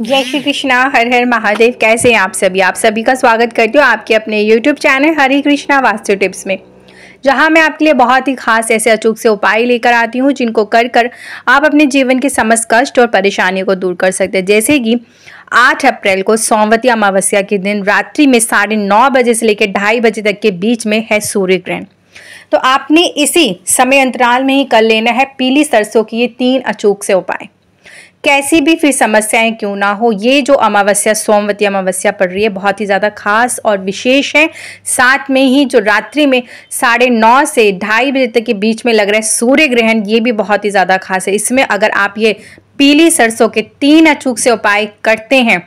जय श्री कृष्णा हर हर महादेव कैसे हैं आप सभी आप सभी का स्वागत करती हूँ आपके अपने YouTube channel Hare Krishna Vastu tips में जहाँ मैं आपके लिए बहुत ही खास ऐसे अचूक से उपाय लेकर आती हूँ जिनको कर कर आप अपने जीवन के समस्त कष्ट और परेशानियों को दूर कर सकते हैं जैसे कि 8 अप्रैल को सोमवती अमावस्या के दिन रात्रि में साढ़े नौ बजे से लेकर ढाई बजे तक के बीच में है सूर्य ग्रहण तो आपने इसी समय अंतराल में ही कर लेना है पीली सरसों की ये तीन अचूक से उपाय कैसी भी फिर समस्याएं क्यों ना हो ये जो अमावस्या सोमवती अमावस्या पड़ रही है बहुत ही ज़्यादा खास और विशेष है साथ में ही जो रात्रि में साढ़े नौ से ढाई बजे तक के बीच में लग रहे सूर्य ग्रहण ये भी बहुत ही ज़्यादा खास है इसमें अगर आप ये पीली सरसों के तीन अचूक से उपाय करते हैं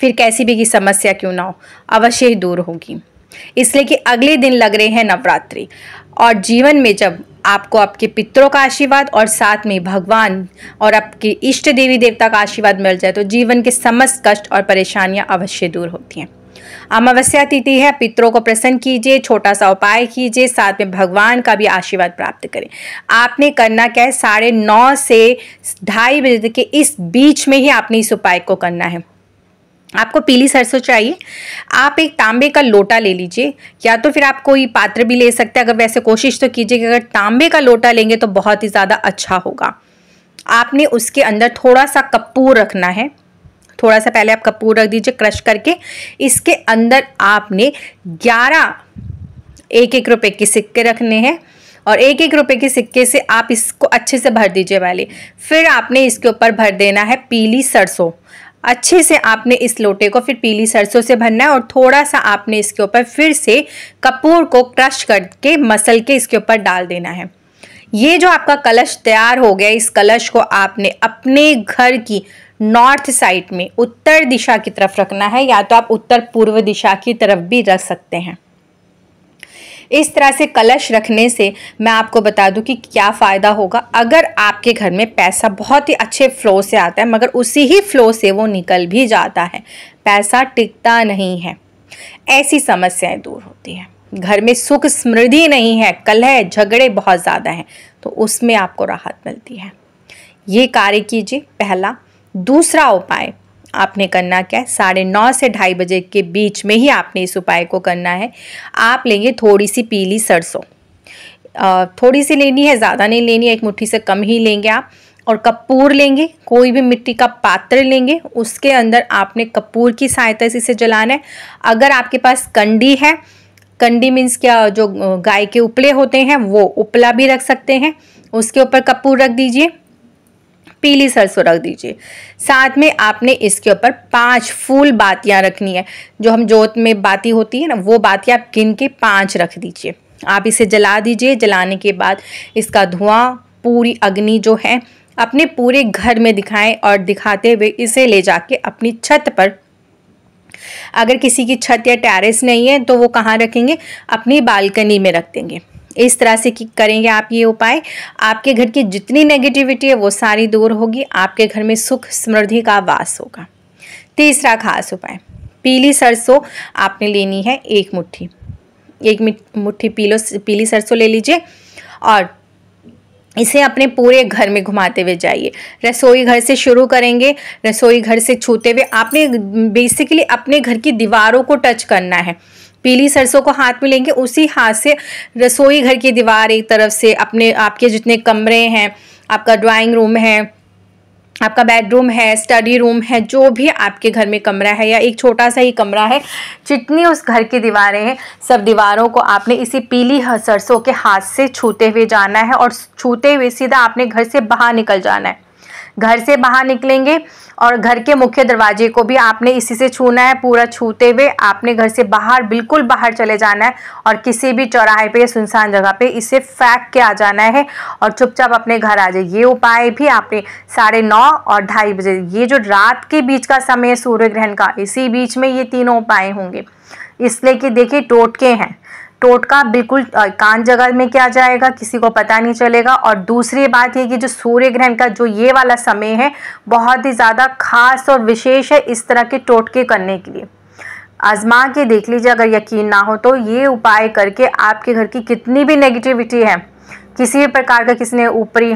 फिर कैसी भी की समस्या क्यों ना हो अवश्य ही दूर होगी इसलिए कि अगले दिन लग रहे हैं नवरात्रि और जीवन में जब आपको आपके पितरों का आशीर्वाद और साथ में भगवान और आपके इष्ट देवी देवता का आशीर्वाद मिल जाए तो जीवन के समस्त कष्ट और परेशानियां अवश्य दूर होती हैं अमावस्या तिथि है पितरों को प्रसन्न कीजिए छोटा सा उपाय कीजिए साथ में भगवान का भी आशीर्वाद प्राप्त करें आपने करना क्या है साढ़े नौ से ढाई बजे तक के इस बीच में ही आपने इस उपाय को करना है आपको पीली सरसों चाहिए आप एक तांबे का लोटा ले लीजिए या तो फिर आप कोई पात्र भी ले सकते हैं अगर वैसे कोशिश तो कीजिए कि अगर तांबे का लोटा लेंगे तो बहुत ही ज़्यादा अच्छा होगा आपने उसके अंदर थोड़ा सा कपूर रखना है थोड़ा सा पहले आप कपूर रख दीजिए क्रश करके इसके अंदर आपने ग्यारह एक एक रुपये के सिक्के रखने हैं और एक एक रुपए के सिक्के से आप इसको अच्छे से भर दीजिए पहले फिर आपने इसके ऊपर भर देना है पीली सरसों अच्छे से आपने इस लोटे को फिर पीली सरसों से भरना है और थोड़ा सा आपने इसके ऊपर फिर से कपूर को क्रश करके मसल के इसके ऊपर डाल देना है ये जो आपका कलश तैयार हो गया इस कलश को आपने अपने घर की नॉर्थ साइड में उत्तर दिशा की तरफ रखना है या तो आप उत्तर पूर्व दिशा की तरफ भी रख सकते हैं इस तरह से कलश रखने से मैं आपको बता दूं कि क्या फ़ायदा होगा अगर आपके घर में पैसा बहुत ही अच्छे फ्लो से आता है मगर उसी ही फ्लो से वो निकल भी जाता है पैसा टिकता नहीं है ऐसी समस्याएं दूर होती हैं घर में सुख समृद्धि नहीं है कलह झगड़े बहुत ज़्यादा हैं तो उसमें आपको राहत मिलती है ये कार्य कीजिए पहला दूसरा उपाय आपने करना क्या है साढ़े नौ से ढाई बजे के बीच में ही आपने इस उपाय को करना है आप लेंगे थोड़ी सी पीली सरसों थोड़ी सी लेनी है ज़्यादा नहीं लेनी है एक मुट्ठी से कम ही लेंगे आप और कपूर लेंगे कोई भी मिट्टी का पात्र लेंगे उसके अंदर आपने कपूर की सहायता से इसे जलाना है अगर आपके पास कंडी है कंडी मीन्स क्या जो गाय के उपले होते हैं वो उपला भी रख सकते हैं उसके ऊपर कपूर रख दीजिए पीली सरसों रख दीजिए साथ में आपने इसके ऊपर पांच फूल बातियां रखनी है जो हम जोत में बाती होती है ना वो बातियाँ आप गिन के पाँच रख दीजिए आप इसे जला दीजिए जलाने के बाद इसका धुआं पूरी अग्नि जो है अपने पूरे घर में दिखाएं और दिखाते हुए इसे ले जाके अपनी छत पर अगर किसी की छत या टेरेस नहीं है तो वो कहाँ रखेंगे अपनी बालकनी में रख देंगे इस तरह से कि करेंगे आप ये उपाय आपके घर की जितनी नेगेटिविटी है वो सारी दूर होगी आपके घर में सुख समृद्धि का वास होगा तीसरा खास उपाय पीली सरसों आपने लेनी है एक मुट्ठी एक मुट्ठी पीलो पीली सरसों ले लीजिए और इसे अपने पूरे घर में घुमाते हुए जाइए रसोई घर से शुरू करेंगे रसोई घर से छूते हुए आपने बेसिकली अपने घर की दीवारों को टच करना है पीली सरसों को हाथ में लेंगे उसी हाथ से रसोई घर की दीवार एक तरफ से अपने आपके जितने कमरे हैं आपका ड्राइंग रूम है आपका बेडरूम है स्टडी रूम है जो भी आपके घर में कमरा है या एक छोटा सा ही कमरा है जितनी उस घर की दीवारें हैं सब दीवारों को आपने इसी पीली सरसों के हाथ से छूते हुए जाना है और छूते हुए सीधा आपने घर से बाहर निकल जाना है घर से बाहर निकलेंगे और घर के मुख्य दरवाजे को भी आपने इसी से छूना है पूरा छूते हुए आपने घर से बाहर बिल्कुल बाहर चले जाना है और किसी भी चौराहे पे सुनसान जगह पे इसे फेंक के आ जाना है और चुपचाप अपने घर आ जाए ये उपाय भी आपने साढ़े नौ और ढाई बजे ये जो रात के बीच का समय सूर्य ग्रहण का इसी बीच में ये तीनों उपाय होंगे इसलिए कि देखिए टोटके हैं टोटका बिल्कुल कान जगह में किया जाएगा किसी को पता नहीं चलेगा और दूसरी बात ये कि जो सूर्य ग्रहण का जो ये वाला समय है बहुत ही ज़्यादा खास और विशेष है इस तरह के टोटके करने के लिए आजमा के देख लीजिए अगर यकीन ना हो तो ये उपाय करके आपके घर की कितनी भी नेगेटिविटी है किसी भी प्रकार का किसी ने ऊपरी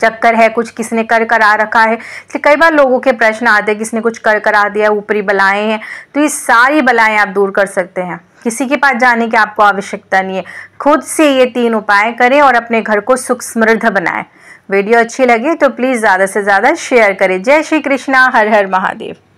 चक्कर है कुछ किसने कर करा रखा है तो कई बार लोगों के प्रश्न आते हैं किसने कुछ कर करा दिया ऊपरी बलाएँ हैं तो ये सारी बलाएं आप दूर कर सकते हैं किसी के पास जाने की आपको आवश्यकता नहीं है खुद से ये तीन उपाय करें और अपने घर को सुख समृद्ध बनाएं वीडियो अच्छी लगी तो प्लीज़ ज़्यादा से ज़्यादा शेयर करें जय श्री कृष्णा हर हर महादेव